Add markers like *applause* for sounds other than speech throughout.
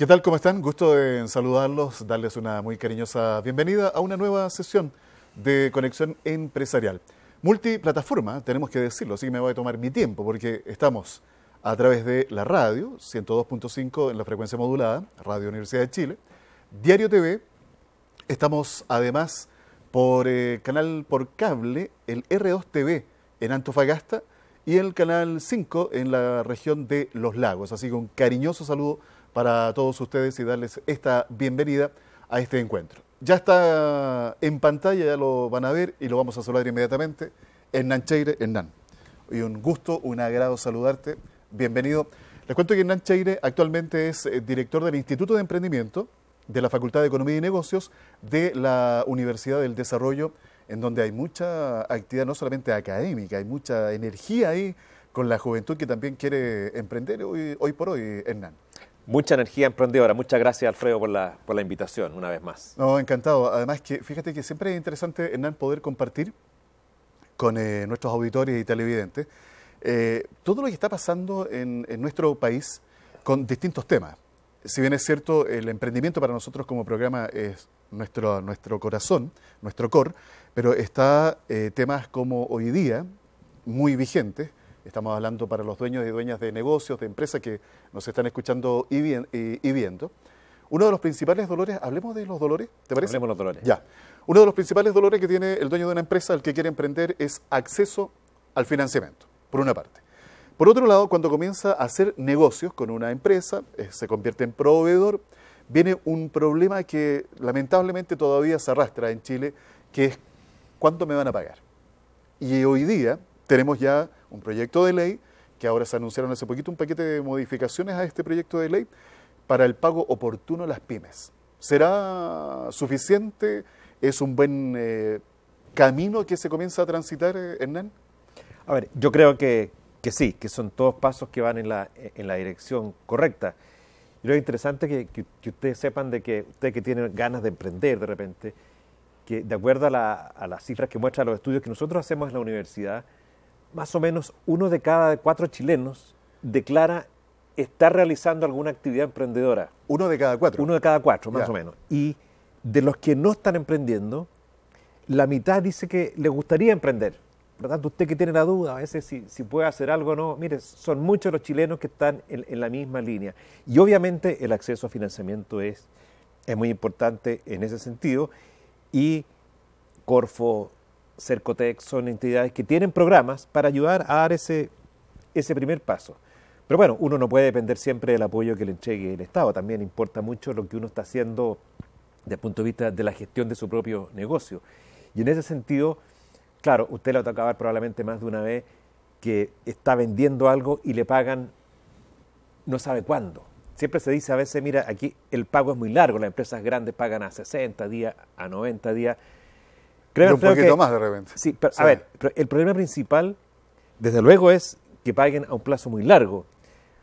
¿Qué tal? ¿Cómo están? Gusto en saludarlos, darles una muy cariñosa bienvenida a una nueva sesión de Conexión Empresarial. Multiplataforma, tenemos que decirlo, así que me voy a tomar mi tiempo porque estamos a través de la radio, 102.5 en la frecuencia modulada, Radio Universidad de Chile, Diario TV, estamos además por eh, canal por cable, el R2 TV en Antofagasta y el canal 5 en la región de Los Lagos. Así que un cariñoso saludo para todos ustedes y darles esta bienvenida a este encuentro. Ya está en pantalla, ya lo van a ver y lo vamos a saludar inmediatamente. Hernán Cheire, Hernán. Y un gusto, un agrado saludarte. Bienvenido. Les cuento que Hernán Cheire actualmente es eh, director del Instituto de Emprendimiento de la Facultad de Economía y Negocios de la Universidad del Desarrollo, en donde hay mucha actividad no solamente académica, hay mucha energía ahí con la juventud que también quiere emprender hoy por hoy, Hernán. Mucha energía emprendedora. Muchas gracias, Alfredo, por la, por la invitación una vez más. No, encantado. Además, que fíjate que siempre es interesante, Hernán, poder compartir con eh, nuestros auditores y televidentes eh, todo lo que está pasando en, en, nuestro país con distintos temas. Si bien es cierto, el emprendimiento para nosotros como programa es nuestro, nuestro corazón, nuestro core, pero está eh, temas como hoy día, muy vigentes, Estamos hablando para los dueños y dueñas de negocios, de empresas que nos están escuchando y, viendo. Uno de los principales dolores, hablemos de los dolores, ¿te parece? Hablemos de los dolores. Ya. Uno de los principales dolores que tiene el dueño de una empresa, el que quiere emprender, es acceso al financiamiento, por una parte. Por otro lado, cuando comienza a hacer negocios con una empresa, eh, se convierte en proveedor, viene un problema que lamentablemente todavía se arrastra en Chile, que es cuánto me van a pagar. Y hoy día, tenemos ya un proyecto de ley que ahora se anunciaron hace poquito un paquete de modificaciones a este proyecto de ley para el pago oportuno a las pymes. ¿Será suficiente? ¿Es un buen eh, camino que se comienza a transitar, eh, Hernán? A ver, yo creo que, sí, que son todos pasos que van en la, en dirección correcta. lo interesante que, ustedes sepan de que ustedes que tienen ganas de emprender de repente, que de acuerdo a, a las cifras que muestran los estudios que nosotros hacemos en la universidad, más o menos uno de cada cuatro chilenos declara estar realizando alguna actividad emprendedora. Uno de cada cuatro. Uno de cada cuatro, más o menos. Y de los que no están emprendiendo, la mitad dice que le gustaría emprender. Por lo tanto, usted que tiene la duda, a veces si, puede hacer algo o no, mire, son muchos los chilenos que están en, la misma línea. Y obviamente el acceso a financiamiento es, es muy importante en ese sentido. Y Corfo, Cercotec, son entidades que tienen programas para ayudar a dar ese, ese primer paso. Pero bueno, uno no puede depender siempre del apoyo que le entregue el Estado, también importa mucho lo que uno está haciendo desde el punto de vista de la gestión de su propio negocio. Y en ese sentido, claro, usted lo va a acabar probablemente más de una vez que está vendiendo algo y le pagan no sabe cuándo. Siempre se dice a veces, mira, aquí el pago es muy largo, las empresas grandes pagan a 60 días, a 90 días, Creo, y un poquito más de repente. Sí, pero, a ver, el problema principal, desde luego, es que paguen a un plazo muy largo.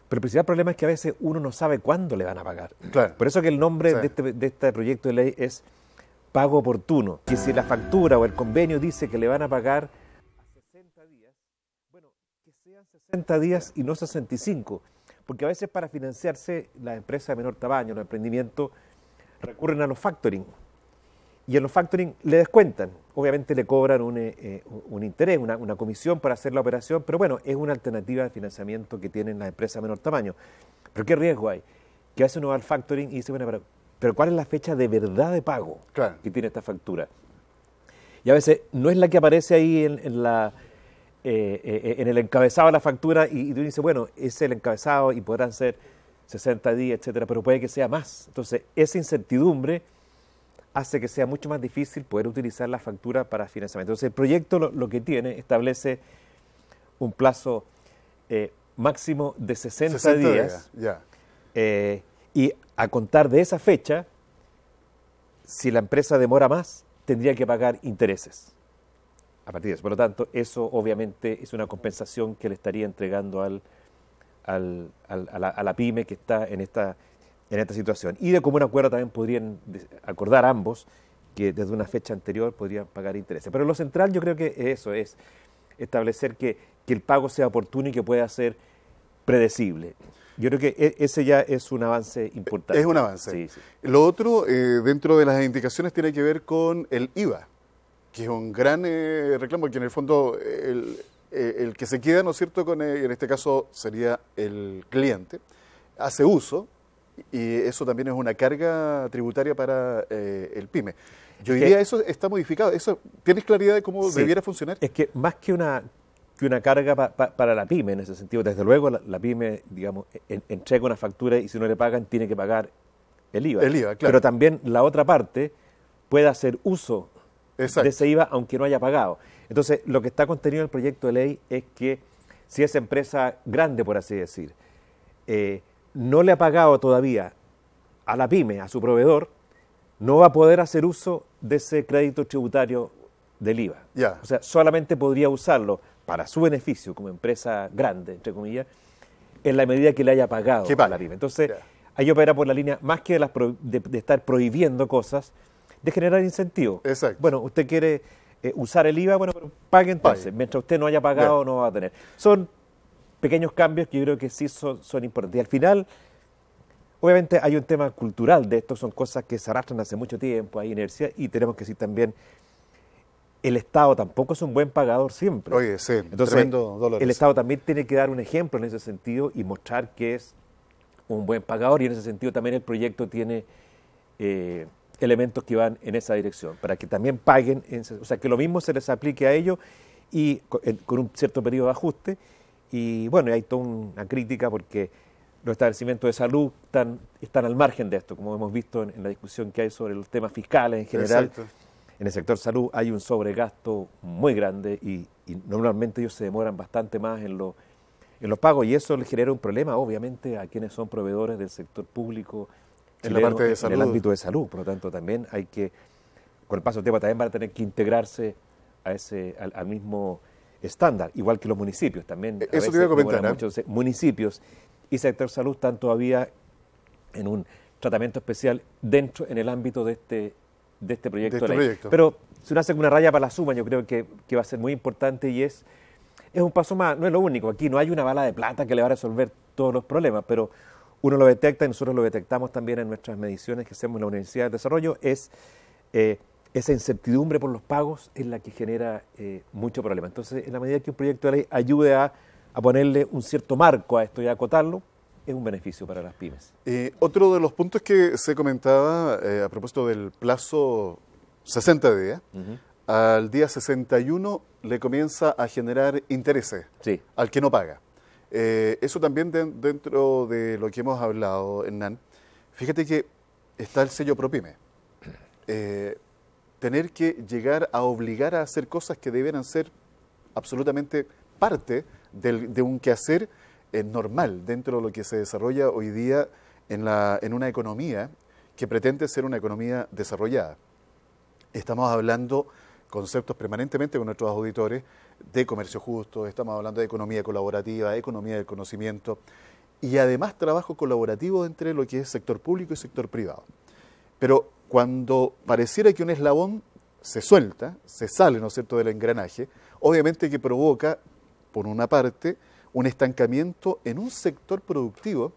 Pero el principal problema es que a veces uno no sabe cuándo le van a pagar. Claro. Por eso que el nombre este, de, este, proyecto de ley es pago oportuno. Que si la factura o el convenio dice que le van a pagar a 60 días, bueno, que sean 60 días y no 65. Porque a veces para financiarse las empresas de menor tamaño, los emprendimientos, recurren a los factoring y en los factoring le descuentan. Obviamente le cobran un, eh, eh, un interés, una, comisión para hacer la operación, pero bueno, es una alternativa de financiamiento que tienen las empresas de menor tamaño. Pero ¿qué riesgo hay? Que hace uno va al factoring y dice, bueno, pero, ¿cuál es la fecha de verdad de pago que tiene esta factura? Y a veces no es la que aparece ahí en, la, eh, en el encabezado de la factura y, y tú dices, bueno, es el encabezado y podrán ser 60 días, etcétera, pero puede que sea más. Entonces, esa incertidumbre hace que sea mucho más difícil poder utilizar la factura para financiamiento. Entonces, el proyecto lo, que tiene establece un plazo eh, máximo de 60, días. Eh, y a contar de esa fecha, si la empresa demora más, tendría que pagar intereses a partir de eso. Por lo tanto, eso obviamente es una compensación que le estaría entregando al, a, la, pyme que está en esta en esta situación. Y de común acuerdo también podrían acordar ambos que desde una fecha anterior podrían pagar intereses. Pero lo central yo creo que eso es establecer que, que el pago sea oportuno y que pueda ser predecible. Yo creo que e-, ese ya es un avance importante. Es un avance. Lo otro, eh, dentro de las indicaciones, tiene que ver con el IVA, que es un gran eh, reclamo, que en el fondo eh, el, el que se queda, ¿no es cierto?, con, en este caso sería el cliente, hace uso y eso también es una carga tributaria para eh, el PYME. Yo diría, eso está modificado. Eso, ¿Tienes claridad de cómo debiera funcionar? Es que más que una, que una carga para la PYME en ese sentido, desde luego la, PYME, digamos, entrega una factura y si no le pagan tiene que pagar el IVA. El Pero también la otra parte puede hacer uso de ese IVA aunque no haya pagado. Entonces, lo que está contenido en el proyecto de ley es que si esa empresa grande, por así decir, eh, no le ha pagado todavía a la pyme, a su proveedor, no va a poder hacer uso de ese crédito tributario del IVA. O sea, solamente podría usarlo para su beneficio como empresa grande, entre comillas, en la medida que le haya pagado a la pyme. Entonces, ahí opera por la línea, más que de, las de, estar prohibiendo cosas, de generar incentivo. Exacto. Bueno, usted quiere eh, usar el IVA, bueno, pero pague entonces. Mientras usted no haya pagado, no va a tener. Son pequeños cambios que yo creo que sí son, importantes. Y al final, obviamente hay un tema cultural de esto, son cosas que se arrastran hace mucho tiempo, hay inercia, y tenemos que decir también, el Estado tampoco es un buen pagador siempre. Oye, sí, El Estado también tiene que dar un ejemplo en ese sentido y mostrar que es un buen pagador, y en ese sentido también el proyecto tiene... Eh, elementos que van en esa dirección, para que también paguen, o sea, que lo mismo se les aplique a ellos y con un cierto periodo de ajuste, y bueno, hay toda una crítica porque los establecimientos de salud están, están al margen de esto, como hemos visto en, la discusión que hay sobre los temas fiscales en general. En el sector salud hay un sobregasto muy grande y, normalmente ellos se demoran bastante más en, en los pagos y eso le genera un problema, obviamente, a quienes son proveedores del sector público en, la parte de el ámbito de salud. Por lo tanto, también hay que, con el paso del tiempo, también van a tener que integrarse a ese, al mismo estándar, igual que los municipios también. Eso te voy a comentar. ¿eh? municipios y sector salud están todavía en un tratamiento especial dentro, en el ámbito de este, de este proyecto de, este Pero si uno hace una raya para la suma, yo creo que, va a ser muy importante y es, es un paso más, no es lo único, aquí no hay una bala de plata que le va a resolver todos los problemas, pero uno lo detecta y nosotros lo detectamos también en nuestras mediciones que hacemos en la Universidad de Desarrollo, es... Eh, esa incertidumbre por los pagos es la que genera eh, mucho problema. Entonces, en la medida que un proyecto de ley ayude a, ponerle un cierto marco a esto y a acotarlo, es un beneficio para las pymes. Eh, otro de los puntos que se comentaba eh, a propósito del plazo 60 días, al día 61 le comienza a generar intereses al que no paga. eso también dentro de lo que hemos hablado, Hernán. Fíjate que está el sello ProPyme tener que llegar a obligar a hacer cosas que debieran ser absolutamente parte de un quehacer eh, normal dentro de lo que se desarrolla hoy día en, la, en una economía que pretende ser una economía desarrollada. Estamos hablando conceptos permanentemente con nuestros auditores de comercio justo, estamos hablando de economía colaborativa, economía del conocimiento y además trabajo colaborativo entre lo que es sector público y sector privado. Pero cuando pareciera que un eslabón se suelta, se sale, ¿no es cierto?, del engranaje, obviamente que provoca, por una parte, un estancamiento en un sector productivo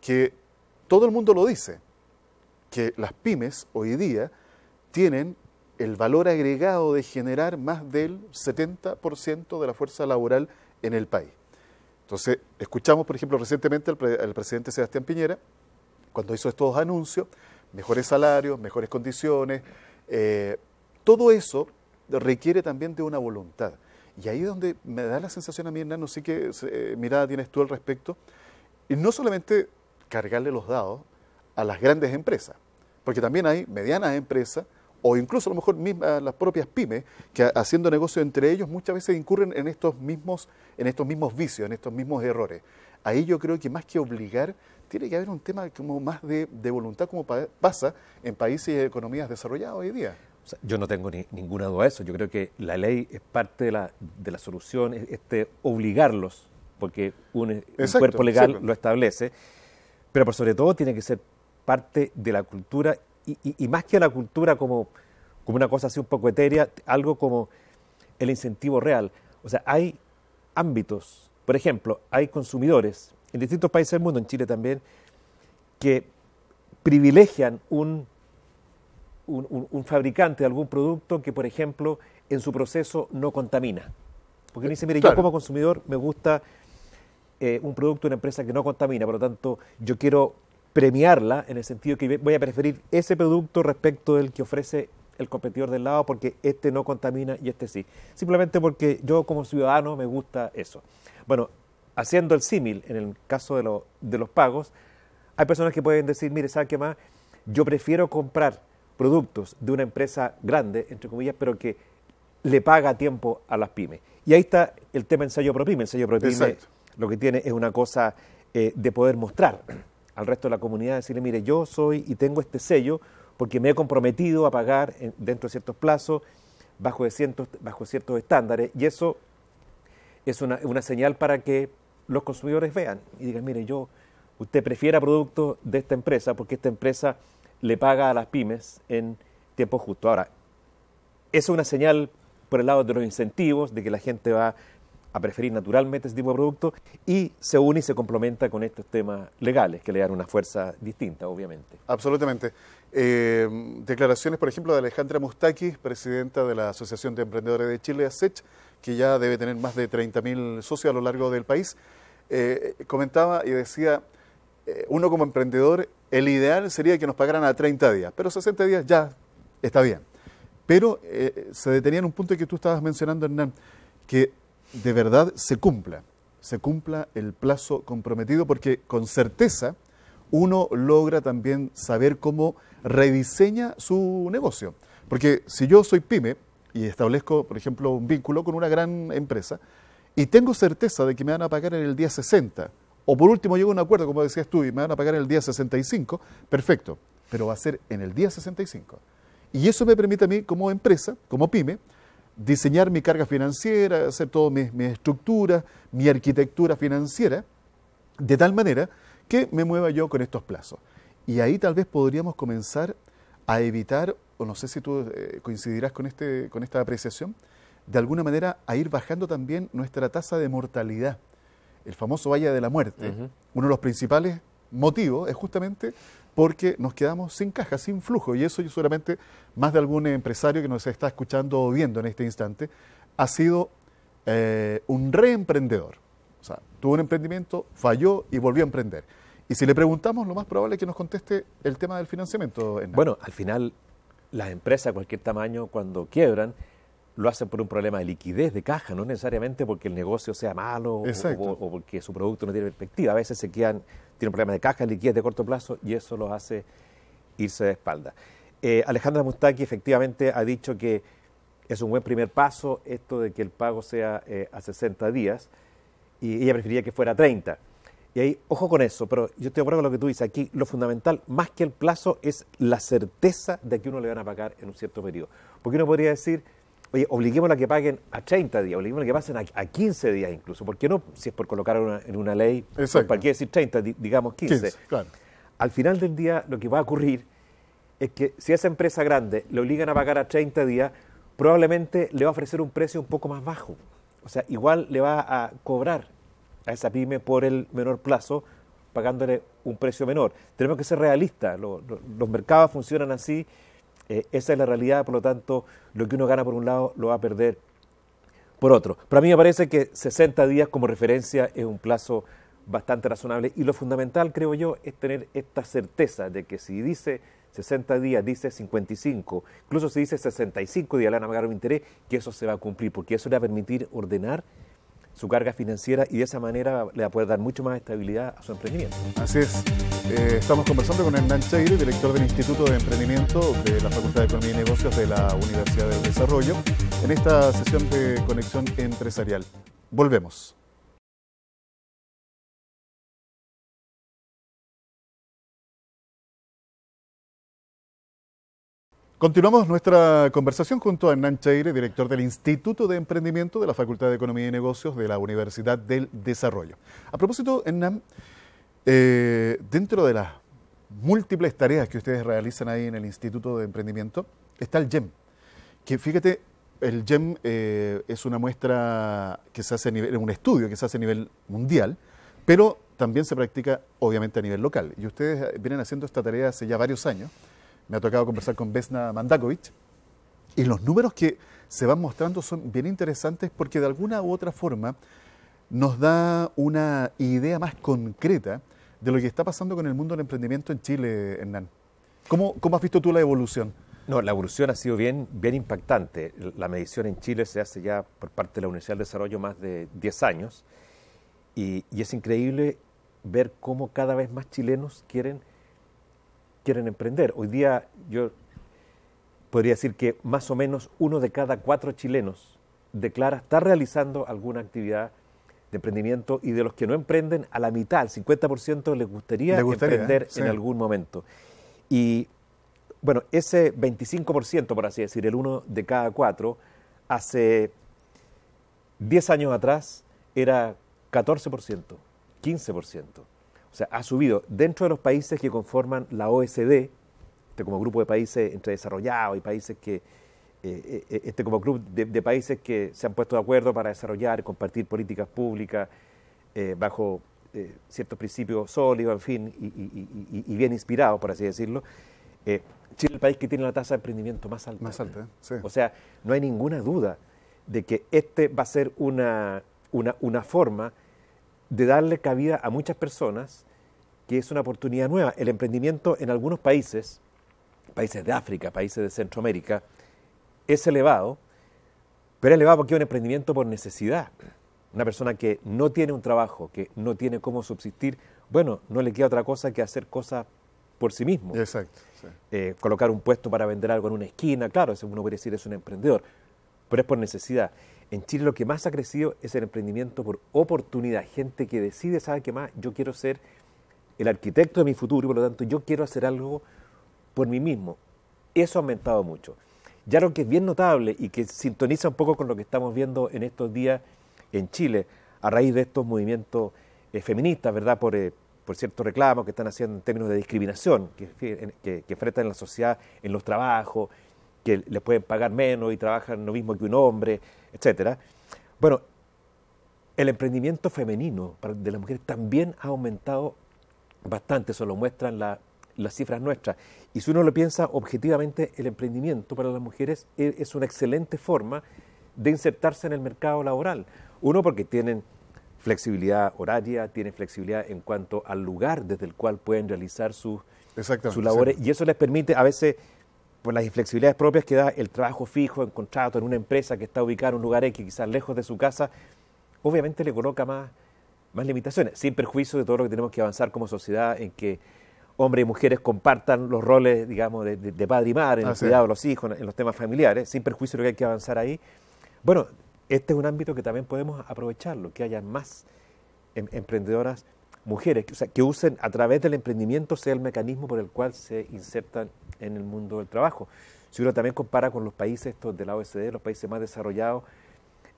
que todo el mundo lo dice, que las pymes hoy día tienen el valor agregado de generar más del 70% de la fuerza laboral en el país. Entonces, escuchamos, por ejemplo, recientemente al, presidente Sebastián Piñera, cuando hizo estos anuncios, mejores salarios, mejores condiciones. Eh, todo eso requiere también de una voluntad. Y ahí es donde me da la sensación a mí, Hernán, no sé qué eh, mirada tienes tú al respecto, y no solamente cargarle los dados a las grandes empresas, porque también hay medianas empresas o incluso a lo mejor mismas, las propias pymes que haciendo negocio entre ellos muchas veces incurren en estos mismos en estos mismos vicios, en estos mismos errores. Ahí yo creo que más que obligar tiene que haber un tema como más de, voluntad como pasa en países y economías desarrolladas hoy día. yo no tengo ninguna duda de eso. Yo creo que la ley es parte de la, de la solución, este, obligarlos, porque un, cuerpo legal pues. lo establece, pero por sobre todo tiene que ser parte de la cultura y, más que la cultura como, como una cosa así un poco etérea, algo como el incentivo real. O sea, hay ámbitos, por ejemplo, hay consumidores en distintos países del mundo, en Chile también, que privilegian un, un, fabricante de algún producto que, por ejemplo, en su proceso no contamina. Porque uno dice, mire, yo como consumidor me gusta eh, un producto de una empresa que no contamina, por lo tanto, yo quiero premiarla en el sentido que voy a preferir ese producto respecto del que ofrece el competidor del lado porque este no contamina y este sí. Simplemente porque yo como ciudadano me gusta eso. Bueno, haciendo el símil en el caso de, los pagos, hay personas que pueden decir, mire, ¿sabe qué más? Yo prefiero comprar productos de una empresa grande, entre comillas, pero que le paga a tiempo a las pymes. Y ahí está el tema ensayo ProPyme. El sello pro lo que tiene es una cosa eh, de poder mostrar al resto de la comunidad, decirle, mire, yo soy y tengo este sello porque me he comprometido a pagar dentro de ciertos plazos, bajo, ciertos estándares, y eso es una señal para que los consumidores vean y digan, mire, yo, usted prefiera productos de esta empresa porque esta empresa le paga a las pymes en tiempo justo. Ahora, es una señal por el lado de los incentivos, de que la gente va a preferir naturalmente este tipo de productos y se une y se complementa con estos temas legales que le dan una fuerza distinta, obviamente. Absolutamente. Eh, declaraciones, por ejemplo, de Alejandra Mustaki, presidenta de la Asociación de Emprendedores de Chile, ASECH, que ya debe tener más de 30.000 socios a lo largo del país, eh, comentaba y decía, eh, uno como emprendedor, el ideal sería que nos pagaran a 30 días, pero 60 días ya está bien. Pero eh, se detenía en un punto que tú estabas mencionando, Hernán, que de verdad se cumpla, se cumpla el plazo comprometido, porque con certeza uno logra también saber cómo rediseña su negocio. Porque si yo soy pyme, y establezco, por ejemplo, un vínculo con una gran empresa y tengo certeza de que me van a pagar en el día 60, o por último llego a un acuerdo, como decías tú, y me van a pagar en el día 65, perfecto, pero va a ser en el día 65. Y eso me permite a mí, como empresa, como pyme, diseñar mi carga financiera, hacer toda mi, mi, estructura, mi arquitectura financiera, de tal manera que me mueva yo con estos plazos. Y ahí tal vez podríamos comenzar a evitar o no sé si tú eh, coincidirás con, este, con esta apreciación, de alguna manera a ir bajando también nuestra tasa de mortalidad. El famoso Valle de la Muerte, uno de los principales motivos es justamente porque nos quedamos sin caja, sin flujo, y eso yo seguramente más de algún empresario que nos está escuchando o viendo en este instante ha sido eh, un reemprendedor. O sea, tuvo un emprendimiento, falló y volvió a emprender. Y si le preguntamos, lo más probable es que nos conteste el tema del financiamiento. Bueno, al final las empresas de cualquier tamaño cuando quiebran lo hacen por un problema de liquidez de caja, no necesariamente porque el negocio sea malo o, porque su producto no tiene perspectiva. A veces se quedan, tienen problemas de caja, liquidez de corto plazo y eso los hace irse de espalda. Eh, Alejandra Mustaki efectivamente ha dicho que es un buen primer paso esto de que el pago sea eh, a 60 días y ella preferiría que fuera a 30. Y ahí, ojo con eso, pero yo estoy de acuerdo con lo que tú dices. Aquí lo fundamental, más que el plazo, es la certeza de que uno le van a pagar en un cierto periodo. Porque uno podría decir, oye, obliguemos a que paguen a 30 días, obliguemos a que pasen a, 15 días incluso. ¿Por qué no? Si es por colocar en una ley, ¿por decir 30? Digamos 15. Al final del día, lo que va a ocurrir es que si a esa empresa grande le obligan a pagar a 30 días, probablemente le va a ofrecer un precio un poco más bajo. O sea, igual le va a cobrar a esa pyme por el menor plazo, pagándole un precio menor. Tenemos que ser realistas, los mercados funcionan así, eh, esa es la realidad, por lo tanto, lo que uno gana por un lado lo va a perder por otro. Para mí me parece que 60 días como referencia es un plazo bastante razonable y lo fundamental, creo yo, es tener esta certeza de que si dice 60 días, dice 55, incluso si dice 65 días, le van a pagar un interés, que eso se va a cumplir, porque eso le va a permitir ordenar su carga financiera y de esa manera le va a poder dar mucho más estabilidad a su emprendimiento. Así es. Eh, estamos conversando con Hernán Cheire, director del Instituto de Emprendimiento de la Facultad de Economía y Negocios de la Universidad del Desarrollo, en esta sesión de conexión empresarial. Volvemos. Continuamos nuestra conversación junto a Hernán Cheire, director del Instituto de Emprendimiento de la Facultad de Economía y Negocios de la Universidad del Desarrollo. A propósito, Hernán, eh, dentro de las múltiples tareas que ustedes realizan ahí en el Instituto de Emprendimiento, está el GEM, que fíjate, el GEM eh, es una muestra que se hace a nivel, un estudio que se hace a nivel mundial, pero también se practica obviamente a nivel local. Y ustedes eh, vienen haciendo esta tarea hace ya varios años me ha tocado conversar con Vesna Mandakovic, y los números que se van mostrando son bien interesantes porque de alguna u otra forma nos da una idea más concreta de lo que está pasando con el mundo del emprendimiento en Chile, Hernán. ¿Cómo, cómo has visto tú la evolución? No, la evolución ha sido bien, bien impactante. La medición en Chile se hace ya por parte de la Universidad de Desarrollo más de 10 años y es increíble ver cómo cada vez más chilenos quieren quieren emprender. Hoy día yo podría decir que más o menos uno de cada cuatro chilenos declara estar realizando alguna actividad de emprendimiento y de los que no emprenden, a la mitad, al 50% les gustaría, emprender en algún momento. Y bueno, ese 25%, por así decir, el uno de cada cuatro, hace 10 años atrás era 14%, 15%. O sea, ha subido dentro de los países que conforman la OSD, este como grupo de países entre desarrollados y países que, eh, eh, este como grupo de, países que se han puesto de acuerdo para desarrollar, compartir políticas públicas eh, bajo ciertos principios sólidos, en fin, y, bien inspirados, por así decirlo. Chile es el país que tiene la tasa de emprendimiento más alta. Más alta, sí. O sea, no hay ninguna duda de que este va a ser una, una, una forma de darle cabida a muchas personas, que es una oportunidad nueva. El emprendimiento en algunos países, países de África, países de Centroamérica, es elevado, pero elevado porque es un emprendimiento por necesidad. Una persona que no tiene un trabajo, que no tiene cómo subsistir, bueno, no le queda otra cosa que hacer cosas por sí mismo. Exacto. Eh, colocar un puesto para vender algo en una esquina, claro, uno puede decir es un emprendedor, pero es por necesidad. En Chile lo que más ha crecido es el emprendimiento por oportunidad. Gente que decide, sabe que más, yo quiero ser el arquitecto de mi futuro y por lo tanto yo quiero hacer algo por mí mismo. Eso ha aumentado mucho. Ya lo que es bien notable y que sintoniza un poco con lo que estamos viendo en estos días en Chile, a raíz de estos movimientos eh, feministas, ¿verdad? Eh, por, ciertos reclamos que están haciendo en términos de discriminación que, que, que enfrentan en la sociedad, en los trabajos, que les pueden pagar menos y trabajan lo mismo que un hombre, etcétera. Bueno, el emprendimiento femenino de las mujeres también ha aumentado bastante, eso lo muestran las cifras nuestras. Y si uno lo piensa objetivamente, el emprendimiento para las mujeres e, es una excelente forma de insertarse en el mercado laboral. Uno, porque tienen flexibilidad horaria, tienen flexibilidad en cuanto al lugar desde el cual pueden realizar sus, sus labores, y eso les permite a veces por las inflexibilidades propias que da el trabajo fijo, en contrato, en una empresa que está ubicada en un lugar X, quizás lejos de su casa, obviamente le coloca más, más limitaciones, sin perjuicio de todo lo que tenemos que avanzar como sociedad en que hombres y mujeres compartan los roles, digamos, de, padre y madre, en la el ah, de los hijos, en los temas familiares, sin perjuicio de lo que hay que avanzar ahí. Bueno, este es un ámbito que también podemos aprovecharlo, que haya más em, emprendedoras mujeres, que, que usen a través del emprendimiento sea el mecanismo por el cual se insertan en el mundo del trabajo. Si uno también compara con los países de la OECD, los países más desarrollados,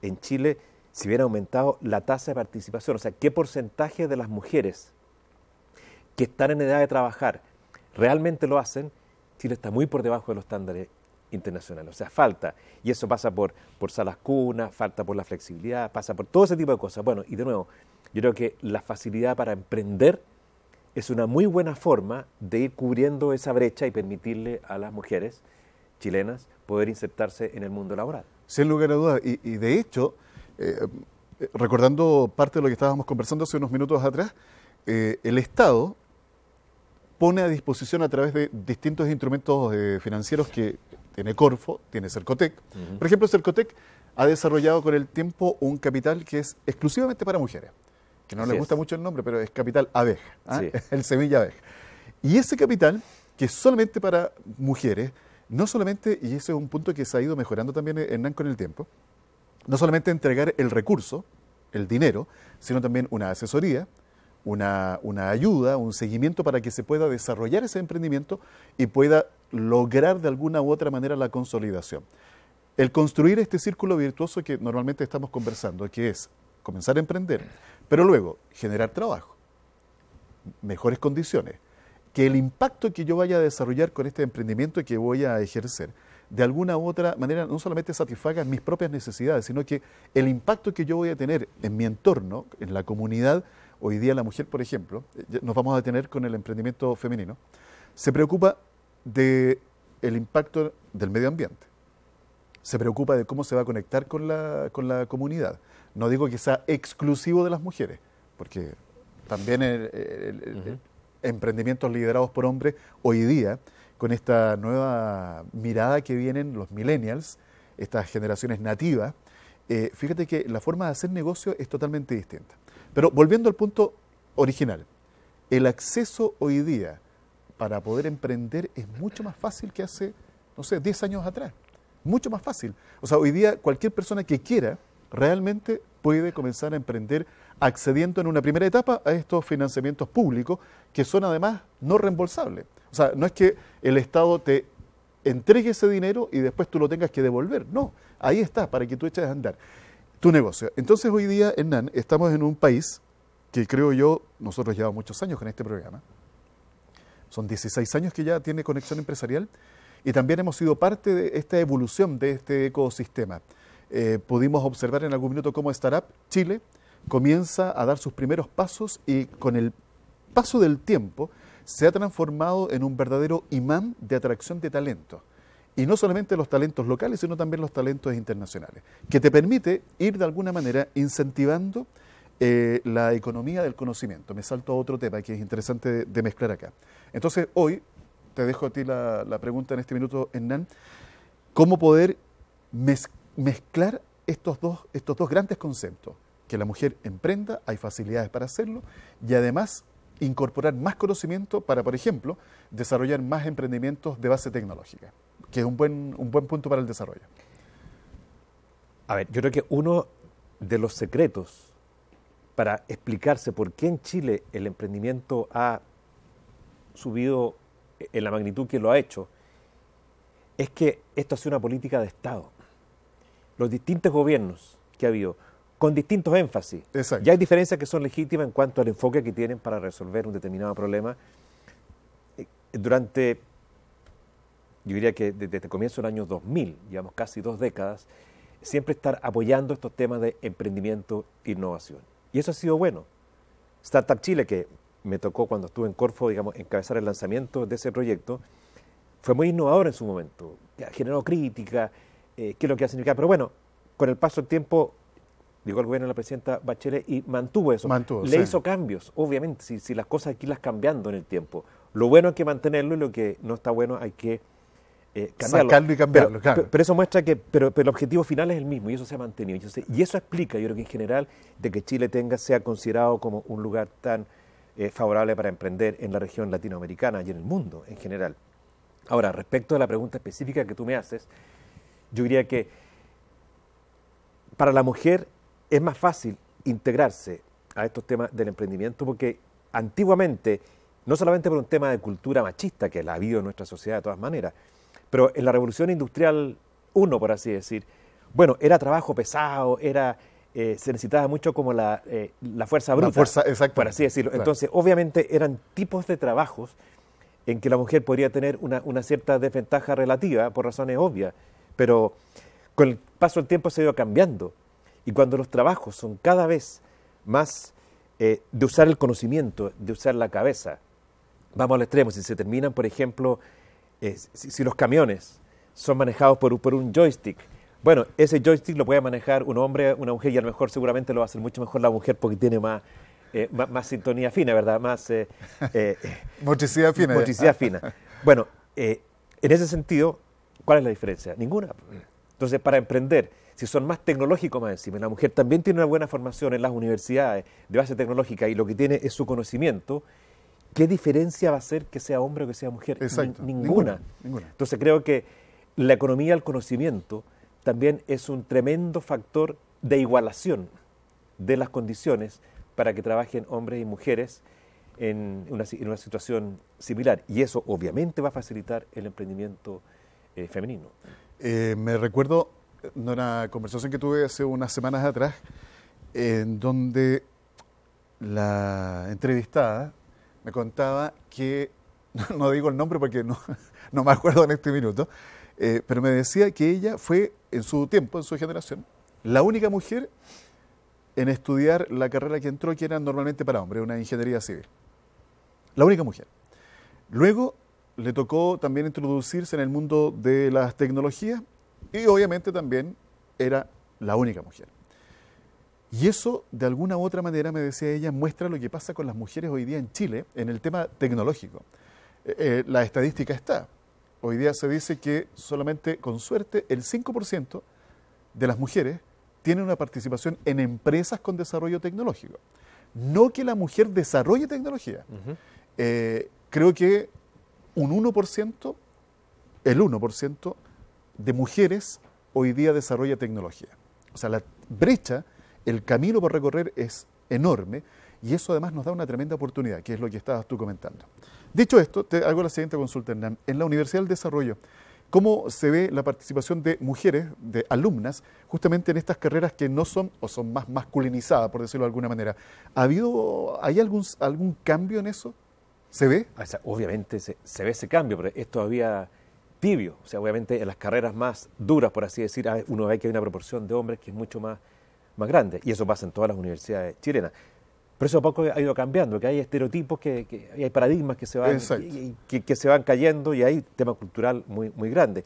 en Chile si hubiera aumentado la tasa de participación, o sea, qué porcentaje de las mujeres que están en edad de trabajar realmente lo hacen, Chile está muy por debajo de los estándares internacionales, o sea, falta. Y eso pasa por, por salas cunas, falta por la flexibilidad, pasa por todo ese tipo de cosas. Bueno, y de nuevo, yo creo que la facilidad para emprender es una muy buena forma de ir cubriendo esa brecha y permitirle a las mujeres chilenas poder insertarse en el mundo laboral. Sin lugar a dudas, y, de hecho, eh, eh, recordando parte de lo que estábamos conversando hace unos minutos atrás, eh, el Estado pone a disposición a través de distintos instrumentos financieros que tiene Corfo, tiene Cercotec. Por ejemplo, Cercotec ha desarrollado con el tiempo un capital que es exclusivamente para mujeres que no le gusta mucho el nombre, pero es capital abeja, ¿ah? *laughs* el semilla abeja. Y ese capital, que solamente para mujeres, no solamente, y ese es un punto que se ha ido mejorando también eh, Hernán con el tiempo, no solamente entregar el recurso, el dinero, sino también una asesoría, una ayuda, un seguimiento para que se pueda desarrollar ese emprendimiento y pueda lograr de alguna u otra manera la consolidación. El construir este círculo virtuoso que normalmente estamos conversando, que es comenzar a emprender, pero luego generar trabajo, mejores condiciones, que el impacto que yo vaya a desarrollar con este emprendimiento que voy a ejercer, de alguna u otra manera no solamente satisfaga mis propias necesidades, sino que el impacto que yo voy a tener en mi entorno, en la comunidad, hoy día la mujer, por ejemplo, eh, nos vamos a detener con el emprendimiento femenino, se preocupa de el impacto del medio ambiente, se preocupa de cómo se va a conectar con la comunidad, no digo que sea exclusivo de las mujeres, porque también el, emprendimientos liderados por hombres hoy día, con esta nueva mirada que vienen los millennials, estas generaciones nativas, eh, fíjate que la forma de hacer negocio es totalmente distinta. Pero volviendo al punto original, el acceso hoy día para poder emprender es mucho más fácil que hace, no sé, 10 años atrás. Mucho más fácil. O sea, hoy día cualquier persona que quiera realmente puede comenzar a emprender accediendo en una primera etapa a estos financiamientos públicos que son además no reembolsables. O sea, no es que el Estado te entregue ese dinero y después tú lo tengas que devolver, no, ahí está, para que tú eches a andar tu negocio. Entonces hoy día, Hernán, estamos en un país que creo yo, nosotros llevamos muchos años con este programa, son 16 años que ya tiene conexión empresarial y también hemos sido parte de esta evolución de este ecosistema. Eh, pudimos observar en algún minuto cómo Startup Chile comienza a dar sus primeros pasos y con el paso del tiempo se ha transformado en un verdadero imán de atracción de talentos. Y no solamente los talentos locales, sino también los talentos internacionales, que te permite ir de alguna manera incentivando eh, la economía del conocimiento. Me salto a otro tema que es interesante de, mezclar acá. Entonces, hoy te dejo a ti la, la pregunta en este minuto, Hernán, ¿cómo poder mezclar mezclar estos dos, estos dos grandes conceptos, que la mujer emprenda, hay facilidades para hacerlo, y además incorporar más conocimiento para, por ejemplo, desarrollar más emprendimientos de base tecnológica, que es un buen, un buen punto para el desarrollo. A ver, yo creo que uno de los secretos para explicarse por qué en Chile el emprendimiento ha subido en la magnitud que lo ha hecho, es que esto ha sido una política de Estado los distintos gobiernos que ha habido, con distintos énfasis. Ya hay diferencias que son legítimas en cuanto al enfoque que tienen para resolver un determinado problema. Eh, durante, yo diría que desde, el comienzo del año 2000, llevamos casi dos décadas, siempre estar apoyando estos temas de emprendimiento e innovación. Y eso ha sido bueno. Startup Chile, que me tocó cuando estuve en Corfo, digamos, encabezar el lanzamiento de ese proyecto, fue muy innovador en su momento. Generó crítica, eh, qué es lo que va a Pero bueno, con el paso del tiempo digo el gobierno de la presidenta Bachelet y mantuvo eso. Mantuvo, Le hizo cambios, obviamente, si, las cosas aquí las cambiando en el tiempo. Lo bueno hay que mantenerlo y lo que no está bueno hay que eh, cambiarlo. Sacarlo y cambiarlo, pero, claro. Pero eso muestra que pero, el objetivo final es el mismo y eso se ha mantenido. Y eso, explica, yo creo que en general, de que Chile tenga, sea considerado como un lugar tan eh, favorable para emprender en la región latinoamericana y en el mundo en general. Ahora, respecto a la pregunta específica que tú me haces, yo diría que para la mujer es más fácil integrarse a estos temas del emprendimiento porque antiguamente, no solamente por un tema de cultura machista que la ha habido en nuestra sociedad de todas maneras, pero en la revolución industrial uno por así decir, bueno, era trabajo pesado, era eh, se necesitaba mucho como la, eh, fuerza bruta, por así decirlo. Entonces, obviamente eran tipos de trabajos en que la mujer podría tener una cierta desventaja relativa por razones obvias pero con el paso del tiempo se ha ido cambiando. Y cuando los trabajos son cada vez más eh, de usar el conocimiento, de usar la cabeza, vamos al extremo, si se terminan, por ejemplo, eh, si, los camiones son manejados por, por un joystick, bueno, ese joystick lo puede manejar un hombre, una mujer, y a lo mejor seguramente lo va a hacer mucho mejor la mujer porque tiene más, eh, más, sintonía fina, ¿verdad? Más... Eh, *laughs* fina. Motricidad fina. Bueno, en ese sentido, ¿Cuál es la diferencia? Ninguna. Entonces, para emprender, si son más tecnológicos más encima, la mujer también tiene una buena formación en las universidades de base tecnológica y lo que tiene es su conocimiento, ¿qué diferencia va a hacer que sea hombre o que sea mujer? ninguna. Entonces, creo que la economía del conocimiento también es un tremendo factor de igualación de las condiciones para que trabajen hombres y mujeres en una situación similar. Y eso obviamente va a facilitar el emprendimiento eh, femenino. Eh, me recuerdo de una conversación que tuve hace unas semanas atrás, en donde la entrevistada me contaba que, *laughs* no digo el nombre porque no, *laughs* me acuerdo en este minuto, eh, pero me decía que ella fue, en su tiempo, en su generación, la única mujer en estudiar la carrera que entró, que era normalmente para hombres, una ingeniería civil. La única mujer. Luego le tocó también introducirse en el mundo de las tecnologías y obviamente también era la única mujer. Y eso, de alguna u otra manera, me decía ella, muestra lo que pasa con las mujeres hoy día en Chile en el tema tecnológico. Eh, eh, la estadística está. Hoy día se dice que solamente, con suerte, el 5% de las mujeres tienen una participación en empresas con desarrollo tecnológico. No que la mujer desarrolle tecnología. Eh, creo que un 1%, el 1% de mujeres hoy día desarrolla tecnología. O sea, la brecha, el camino por recorrer es enorme y eso además nos da una tremenda oportunidad, que es lo que estabas tú comentando. Dicho esto, te hago la siguiente consulta, En la Universidad del Desarrollo, ¿cómo se ve la participación de mujeres, de alumnas, justamente en estas carreras que no son o son más masculinizadas, por decirlo de alguna manera? ¿Ha habido, ¿Hay algún, algún cambio en eso? ¿Se ve? Ah, obviamente se, ve ese cambio, pero es todavía tibio. O sea, obviamente en las carreras más duras, por así decir, uno ve que hay una proporción de hombres que es mucho más, más grande. Y eso pasa en todas las universidades chilenas. Pero eso poco ha ido cambiando, que hay estereotipos, que, hay paradigmas que se, van, que, se van cayendo y hay tema cultural muy, muy grande.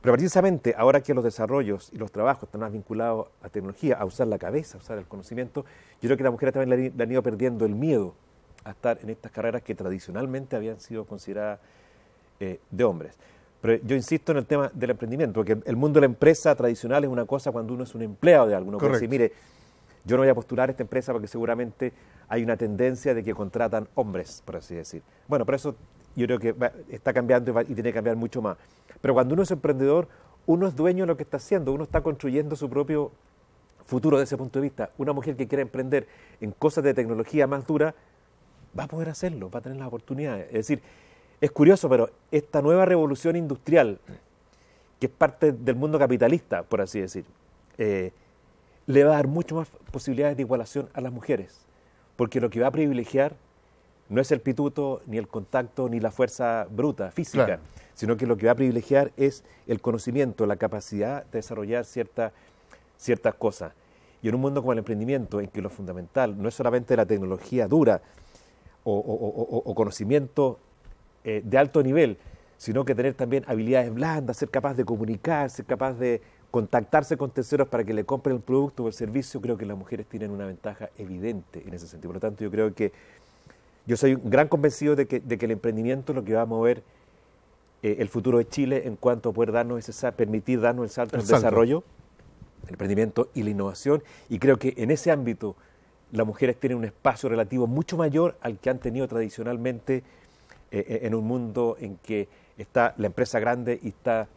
Pero precisamente ahora que los desarrollos y los trabajos están más vinculados a tecnología, a usar la cabeza, a usar el conocimiento, yo creo que las mujeres también le han ido perdiendo el miedo a estar en estas carreras que tradicionalmente habían sido consideradas eh, de hombres. Pero yo insisto en el tema del emprendimiento, porque el mundo de la empresa tradicional es una cosa cuando uno es un empleado de alguno. Correcto. Puede decir, mire, yo no voy a postular a esta empresa porque seguramente hay una tendencia de que contratan hombres, por así decir. Bueno, por eso yo creo que está cambiando y, tiene que cambiar mucho más. Pero cuando uno es emprendedor, uno es dueño de lo que está haciendo, uno está construyendo su propio futuro desde ese punto de vista. Una mujer que quiera emprender en cosas de tecnología más dura va a poder hacerlo, va a tener las oportunidades. Es decir, es curioso, pero esta nueva revolución industrial, que es parte del mundo capitalista, por así decir, eh, le va a dar mucho más posibilidades de igualación a las mujeres, porque lo que va a privilegiar no es el pituto, ni el contacto, ni la fuerza bruta, física, sino que lo que va a privilegiar es el conocimiento, la capacidad de desarrollar cierta, ciertas cosas. Y en un mundo como el emprendimiento, en que lo fundamental no es solamente la tecnología dura, o, conocimiento eh, de alto nivel, sino que tener también habilidades blandas, ser capaz de comunicar, ser capaz de contactarse con terceros para que le compren el producto o el servicio, creo que las mujeres tienen una ventaja evidente en ese sentido. Por lo tanto, yo creo que yo soy un gran convencido de que, el emprendimiento es lo que va a mover eh, el futuro de Chile en cuanto a poder darnos ese, permitir darnos el salto de desarrollo, el emprendimiento y la innovación. Y creo que en ese ámbito las mujeres tienen un espacio relativo mucho mayor al que han tenido tradicionalmente eh, eh, en un mundo en que está la empresa grande y está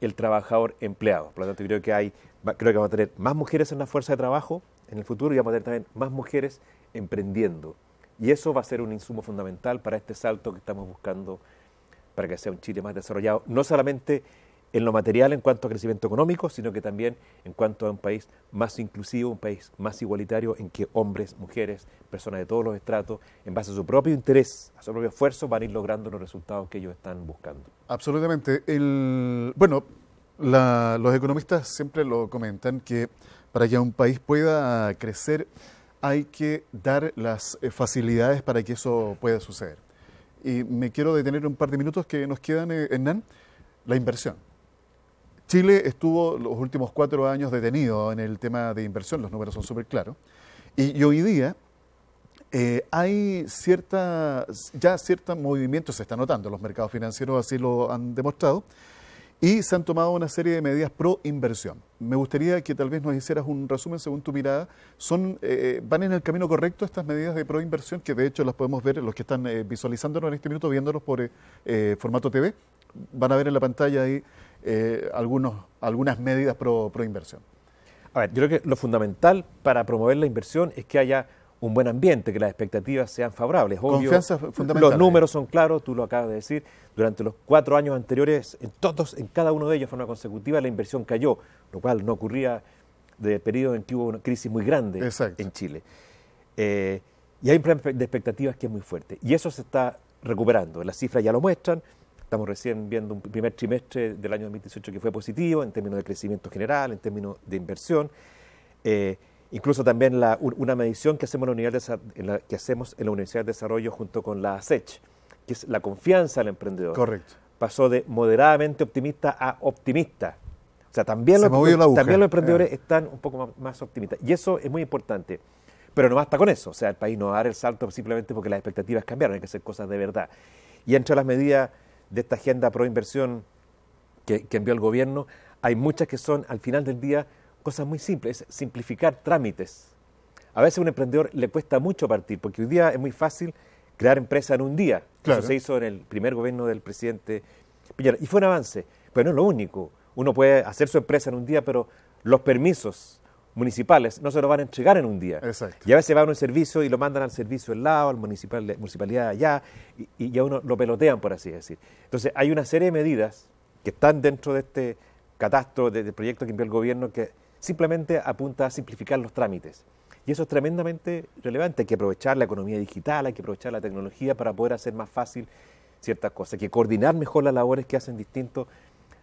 el trabajador empleado. Por lo tanto, creo que hay, creo que vamos a tener más mujeres en la fuerza de trabajo en el futuro y vamos a tener también más mujeres emprendiendo. Y eso va a ser un insumo fundamental para este salto que estamos buscando para que sea un Chile más desarrollado, no solamente en lo material en cuanto a crecimiento económico, sino que también en cuanto a un país más inclusivo, un país más igualitario, en que hombres, mujeres, personas de todos los estratos, en base a su propio interés, a su propio esfuerzo, van a ir logrando los resultados que ellos están buscando. Absolutamente. bueno, los economistas siempre lo comentan que para que un país pueda crecer hay que dar las eh, facilidades para que eso pueda suceder. Y me quiero detener un par de minutos que nos quedan, eh, Hernán, la inversión Chile estuvo los últimos cuatro años detenido en el tema de inversión, los números son súper claros, y, hoy día eh, hay cierta, ya ciertos movimientos se está notando, los mercados financieros así lo han demostrado, y se han tomado una serie de medidas pro inversión. Me gustaría que tal vez nos hicieras un resumen según tu mirada. Son, eh, ¿Van en el camino correcto estas medidas de pro inversión, que de hecho las podemos ver los que están eh, visualizándonos en este minuto, viéndolos por formato TV? Van a ver en la pantalla ahí eh, algunos, algunas medidas pro, inversión. A ver, yo creo que lo fundamental para promover la inversión es que haya un buen ambiente, que las expectativas sean favorables. Confianza fundamental. Los números son claros, tú lo acabas de decir. Durante los cuatro años anteriores, en todos, en cada uno de ellos, de forma consecutiva, la inversión cayó, lo cual no ocurría de periodo en que hubo una crisis muy grande en Chile. Eh, y hay un plan de expectativas que es muy fuerte. Y eso se está recuperando. Las cifras ya lo muestran. Estamos recién viendo un primer trimestre del año 2018 que fue positivo en términos de crecimiento general, en términos de inversión. Eh, incluso también una medición que hacemos, en la que hacemos en la Universidad de Desarrollo junto con la ASECH, que es la confianza del emprendedor. Correcto. Pasó de moderadamente optimista a optimista. O sea, también, los, también los emprendedores eh. están un poco más, más optimistas. Y eso es muy importante. Pero no basta con eso. O sea, el país no va a dar el salto simplemente porque las expectativas cambiaron. Hay que hacer cosas de verdad. Y entre las medidas de esta agenda pro inversión que, envió el gobierno, hay muchas que son al final del día cosas muy simples, simplificar trámites. A veces a un emprendedor le cuesta mucho partir, porque hoy día es muy fácil crear empresa en un día. Eso se hizo en el primer gobierno del presidente Piñera. Y fue un avance, pero no es lo único. Uno puede hacer su empresa en un día, pero los permisos municipales no se lo van a entregar en un día. Y a veces va a un servicio y lo mandan al servicio del lado, al municipal, municipalidad allá, y, y a uno lo pelotean, por así decir. Entonces, hay una serie de medidas que están dentro de este catastro, de, proyecto que envió el gobierno, que simplemente apunta a simplificar los trámites. Y eso es tremendamente relevante. Hay que aprovechar la economía digital, hay que aprovechar la tecnología para poder hacer más fácil ciertas cosas, hay que coordinar mejor las labores que hacen distintos,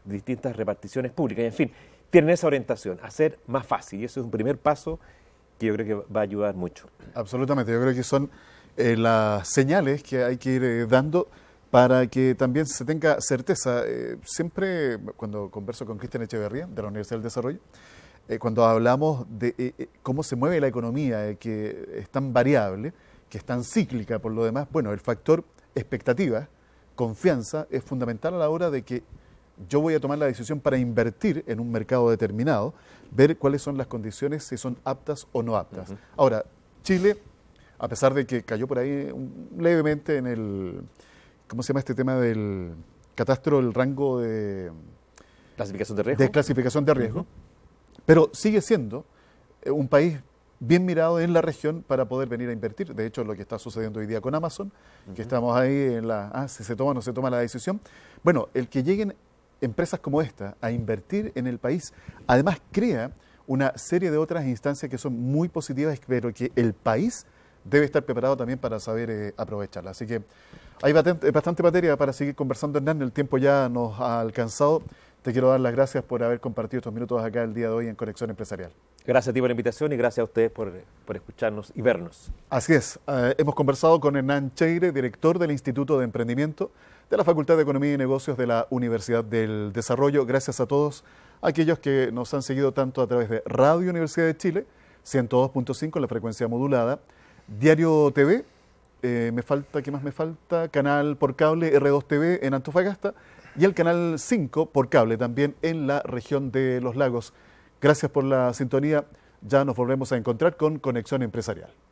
distintas reparticiones públicas. en fin, tienen esa orientación, hacer más fácil. Y eso es un primer paso que yo creo que va a ayudar mucho. Absolutamente, yo creo que son eh, las señales que hay que ir eh, dando para que también se tenga certeza. Eh, siempre cuando converso con Cristian Echeverría de la Universidad del Desarrollo, cuando hablamos de cómo se mueve la economía, que es tan variable, que es tan cíclica por lo demás, bueno, el factor expectativa, confianza, es fundamental a la hora de que yo voy a tomar la decisión para invertir en un mercado determinado, ver cuáles son las condiciones, si son aptas o no aptas. Ahora, Chile, a pesar de que cayó por ahí levemente en el, ¿cómo se llama este tema del catastro, el rango de... Clasificación de riesgo. De clasificación de riesgo. Pero sigue siendo eh, un país bien mirado en la región para poder venir a invertir. De hecho, lo que está sucediendo hoy día con Amazon, que estamos ahí en la, ah, si se toma o no se toma la decisión. Bueno, el que lleguen empresas como esta a invertir en el país, además crea una serie de otras instancias que son muy positivas, pero que el país debe estar preparado también para saber eh, aprovecharla. Así que hay eh, bastante, materia para seguir conversando, Hernán. El tiempo ya nos ha alcanzado. Te quiero dar las gracias por haber compartido estos minutos acá el día de hoy en Conexión Empresarial. Gracias a ti por la invitación y gracias a ustedes por, por escucharnos y vernos. Así es. Eh, hemos conversado con Hernán Cheire, director del Instituto de Emprendimiento de la Facultad de Economía y Negocios de la Universidad del Desarrollo. Gracias a todos aquellos que nos han seguido tanto a través de Radio Universidad de Chile, 102.5 en la frecuencia modulada, Diario TV, eh, me falta, ¿qué más me falta? Canal por cable R2 TV en Antofagasta y el canal 5 por cable también en la región de Los Lagos. Gracias por la sintonía. Ya nos volvemos a encontrar con Conexión Empresarial.